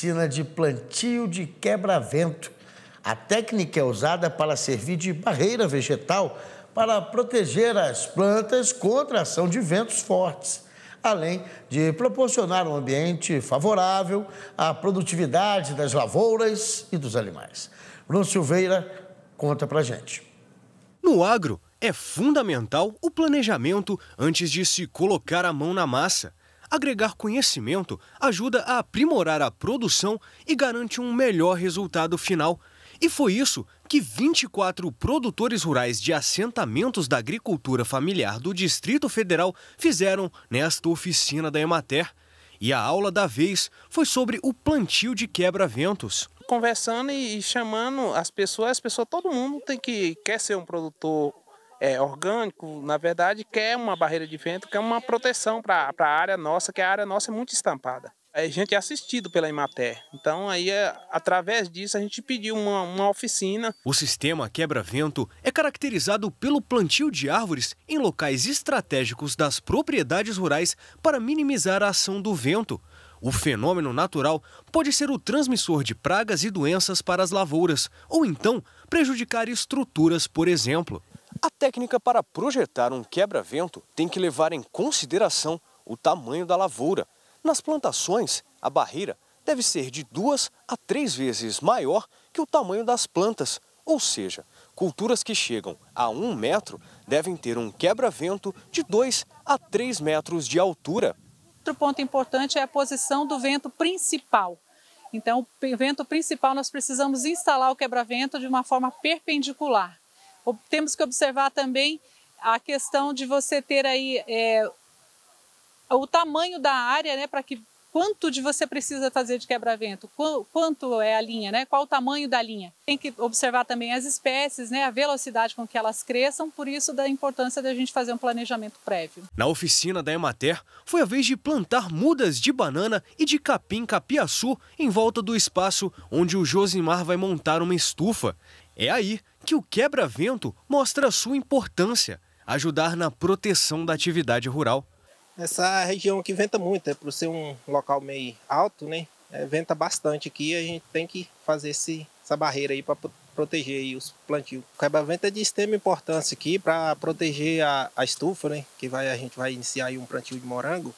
oficina de plantio de quebra-vento. A técnica é usada para servir de barreira vegetal para proteger as plantas contra a ação de ventos fortes, além de proporcionar um ambiente favorável à produtividade das lavouras e dos animais. Bruno Silveira conta pra gente. No agro, é fundamental o planejamento antes de se colocar a mão na massa. Agregar conhecimento ajuda a aprimorar a produção e garante um melhor resultado final. E foi isso que 24 produtores rurais de assentamentos da agricultura familiar do Distrito Federal fizeram nesta oficina da Emater. E a aula da vez foi sobre o plantio de quebra-ventos. Conversando e chamando as pessoas, as pessoas, todo mundo tem que quer ser um produtor é, orgânico, na verdade, quer uma barreira de vento, quer uma proteção para a área nossa, que a área nossa é muito estampada. A gente é assistido pela Imater. Então, aí, é, através disso, a gente pediu uma, uma oficina. O sistema quebra-vento é caracterizado pelo plantio de árvores em locais estratégicos das propriedades rurais para minimizar a ação do vento. O fenômeno natural pode ser o transmissor de pragas e doenças para as lavouras, ou então prejudicar estruturas, por exemplo técnica para projetar um quebra-vento tem que levar em consideração o tamanho da lavoura. Nas plantações, a barreira deve ser de duas a três vezes maior que o tamanho das plantas, ou seja, culturas que chegam a um metro devem ter um quebra-vento de dois a três metros de altura. Outro ponto importante é a posição do vento principal. Então, o vento principal nós precisamos instalar o quebra-vento de uma forma perpendicular. Temos que observar também a questão de você ter aí é, o tamanho da área, né, para que quanto de você precisa fazer de quebra-vento, quanto é a linha, né? Qual o tamanho da linha? Tem que observar também as espécies, né? A velocidade com que elas cresçam, por isso da importância da gente fazer um planejamento prévio. Na oficina da Emater, foi a vez de plantar mudas de banana e de capim capiaçu em volta do espaço onde o Josimar vai montar uma estufa. É aí que o quebra-vento mostra sua importância, ajudar na proteção da atividade rural. Essa região aqui venta muito, é por ser um local meio alto, né? É, venta bastante aqui, a gente tem que fazer esse, essa barreira aí para proteger aí os plantios. O quebra-vento é de extrema importância aqui para proteger a, a, estufa, né? Que vai, a gente vai iniciar aí um plantio de morango,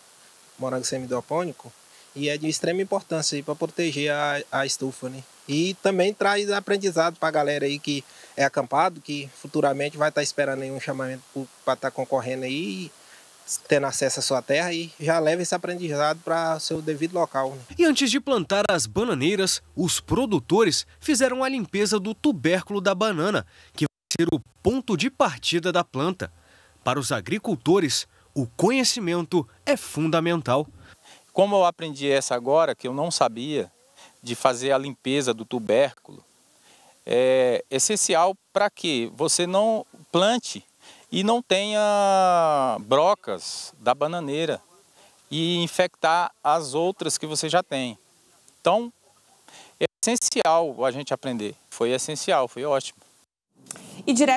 morango semidopônico, e é de extrema importância aí para proteger a, a estufa, né? E também traz aprendizado para a galera aí que é acampado, que futuramente vai estar tá esperando aí um chamamento para estar tá concorrendo aí tendo acesso à sua terra e já leva esse aprendizado para o seu devido local. Né? E antes de plantar as bananeiras, os produtores fizeram a limpeza do tubérculo da banana, que vai ser o ponto de partida da planta. Para os agricultores, o conhecimento é fundamental. Como eu aprendi essa agora, que eu não sabia, de fazer a limpeza do tubérculo, é essencial para que você não plante e não tenha brocas da bananeira e infectar as outras que você já tem. Então, é essencial a gente aprender. Foi essencial, foi ótimo. E direto